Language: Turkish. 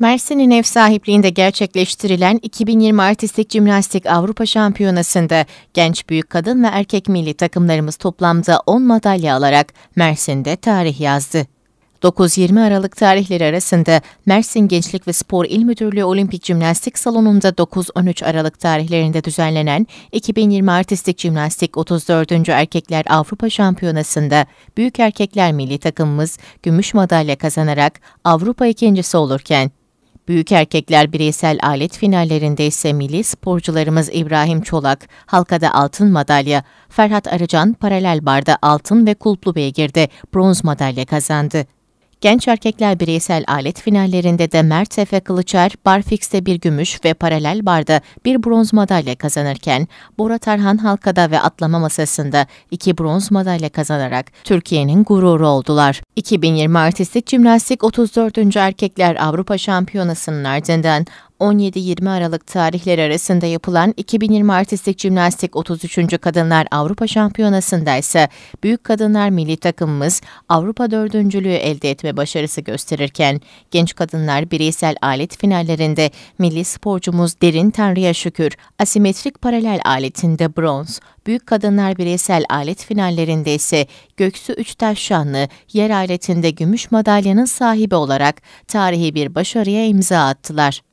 Mersin'in ev sahipliğinde gerçekleştirilen 2020 Artistik Cimnastik Avrupa Şampiyonası'nda genç büyük kadın ve erkek milli takımlarımız toplamda 10 madalya alarak Mersin'de tarih yazdı. 9-20 Aralık tarihleri arasında Mersin Gençlik ve Spor İl Müdürlüğü Olimpik Cimnastik Salonu'nda 9-13 Aralık tarihlerinde düzenlenen 2020 Artistik Cimnastik 34. Erkekler Avrupa Şampiyonası'nda Büyük Erkekler Milli Takımımız gümüş madalya kazanarak Avrupa ikincisi olurken Büyük erkekler bireysel alet finallerinde ise milli sporcularımız İbrahim Çolak halkada altın madalya, Ferhat Arıcan paralel barda altın ve kulplu beygirde bronz madalya kazandı. Genç erkekler bireysel alet finallerinde de Mert Efe Kılıçer, barfix'te bir gümüş ve paralel barda bir bronz madalya kazanırken, Bora Tarhan halkada ve atlama masasında iki bronz madalya kazanarak Türkiye'nin gururu oldular. 2020 Artistik Cimnastik 34. Erkekler Avrupa Şampiyonası'nın ardından 17-20 Aralık tarihleri arasında yapılan 2020 Artistik Cimnastik 33. Kadınlar Avrupa Şampiyonası'nda ise Büyük Kadınlar Milli Takımımız Avrupa dördüncülüğü elde etme başarısı gösterirken genç kadınlar bireysel alet finallerinde milli sporcumuz Derin Tanrı'ya şükür asimetrik paralel aletinde bronz, büyük kadınlar bireysel alet finallerinde ise Göksu Üçtaş Şanlı yer aletinde gümüş madalyanın sahibi olarak tarihi bir başarıya imza attılar.